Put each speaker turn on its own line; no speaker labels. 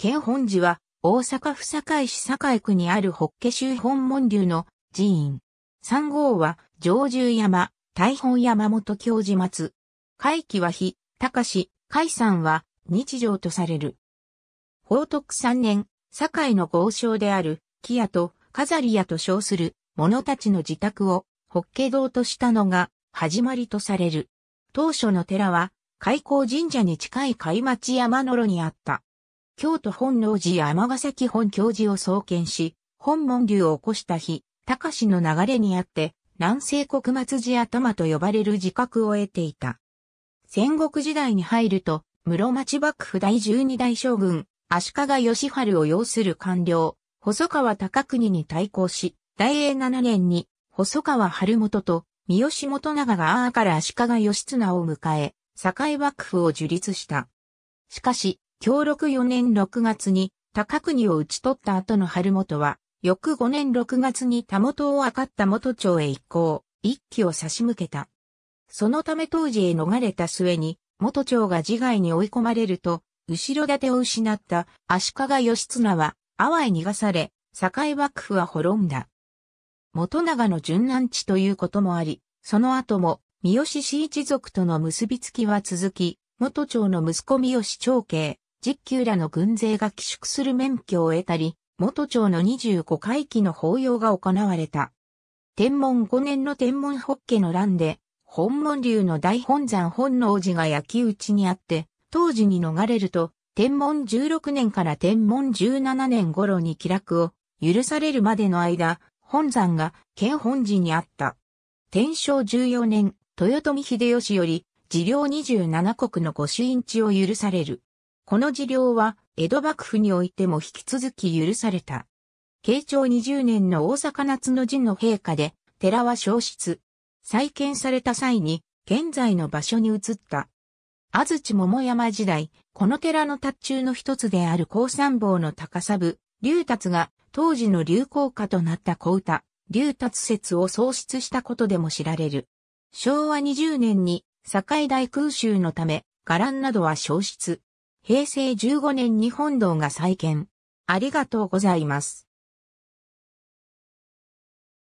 県本寺は、大阪府堺市堺区にある法華宗本門流の寺院。三号は、上住山、大本山本教寺松。会期は日、高市、海山は、日常とされる。宝徳三年、堺の豪商である、木屋と、飾り屋と称する、者たちの自宅を、法華堂としたのが、始まりとされる。当初の寺は、開港神社に近い海町山の路にあった。京都本能寺やヶ崎本教寺を創建し、本門流を起こした日、高氏の流れにあって、南西国末寺頭と呼ばれる自覚を得ていた。戦国時代に入ると、室町幕府第十二代将軍、足利義晴を擁する官僚、細川高国に対抗し、大英七年に、細川晴元と三好元長が阿から足利義綱を迎え、堺幕府を樹立した。しかし、協力4年6月に高国を討ち取った後の春元は、翌5年6月に田元をかった元町へ一行、一騎を差し向けた。そのため当時へ逃れた末に、元町が自害に追い込まれると、後ろ盾を失った足利義綱は、阿波へ逃がされ、境幕府は滅んだ。元長の順南地ということもあり、その後も、三好氏一族との結びつきは続き、元町の息子三好長慶、実級らの軍勢が寄宿する免許を得たり、元町の25回帰の法要が行われた。天文5年の天文法家の乱で、本門流の大本山本能寺が焼き討ちにあって、当時に逃れると、天文16年から天文17年頃に気楽を許されるまでの間、本山が県本寺にあった。天正14年、豊臣秀吉より、治領27国の御朱印地を許される。この事業は、江戸幕府においても引き続き許された。慶長20年の大阪夏の陣の陛下で、寺は消失。再建された際に、現在の場所に移った。安土桃山時代、この寺の達中の一つである高三坊の高砂部、竜達が当時の流行歌となった小歌、竜達説を創出したことでも知られる。昭和20年に、堺大空襲のため、伽藍などは消失。平成15年に本堂が再建。ありがとうございます。